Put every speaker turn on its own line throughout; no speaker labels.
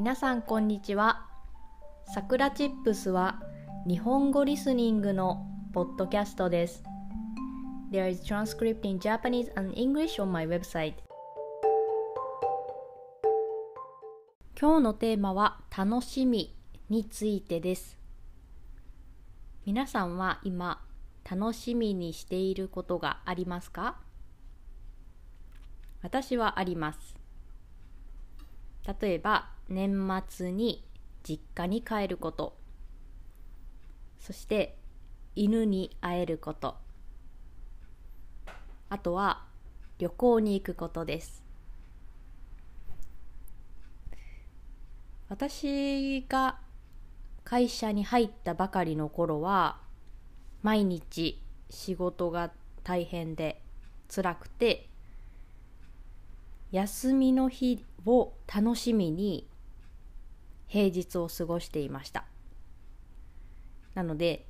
皆さんこんにちはさくらチップスは日本語リスニングのポッドキャストです There is transcript in Japanese and English on my website 今日のテーマは楽しみについてです皆さんは今楽しみにしていることがありますか私はあります例えば年末に実家に帰ることそして犬に会えることあとは旅行に行くことです私が会社に入ったばかりの頃は毎日仕事が大変で辛くて休みの日を楽しみに平日を過ごしていましたなので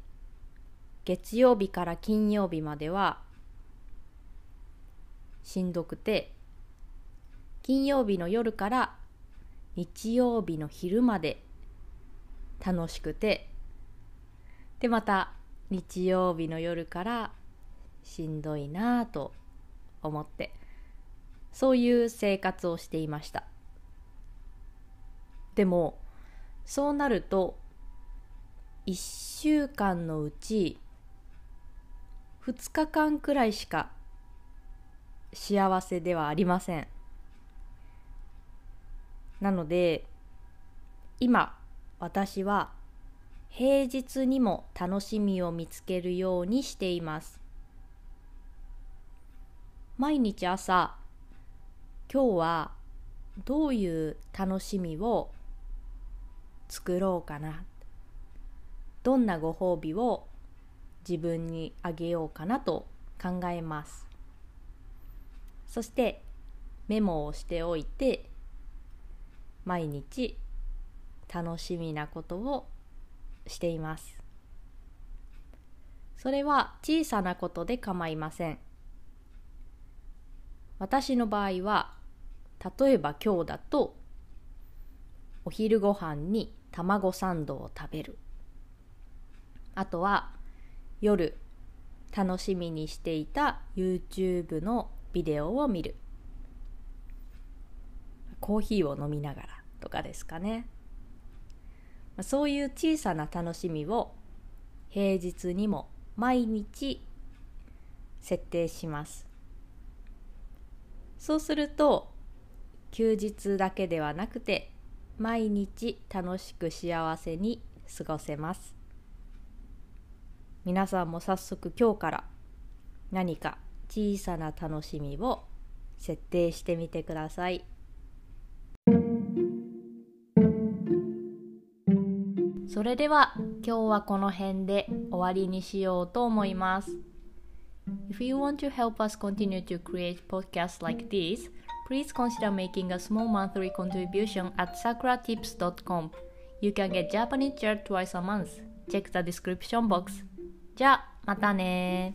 月曜日から金曜日まではしんどくて金曜日の夜から日曜日の昼まで楽しくてでまた日曜日の夜からしんどいなぁと思ってそういう生活をしていましたでもそうなると1週間のうち2日間くらいしか幸せではありませんなので今私は平日にも楽しみを見つけるようにしています毎日朝今日はどういう楽しみを作ろうかなどんなご褒美を自分にあげようかなと考えますそしてメモをしておいて毎日楽しみなことをしていますそれは小さなことで構いません私の場合は例えば今日だとお昼ご飯に卵サンドを食べるあとは夜楽しみにしていた YouTube のビデオを見るコーヒーを飲みながらとかですかねそういう小さな楽しみを平日にも毎日設定しますそうすると休日だけではなくて毎日楽しく幸せに過ごせます皆さんも早速今日から何か小さな楽しみを設定してみてくださいそれでは今日はこの辺で終わりにしようと思います If you want to help us continue to create podcasts like this please consider making a small monthly contribution at sakratips.com. You can get Japanese chair twice a month. Check the description box. じゃあ、またね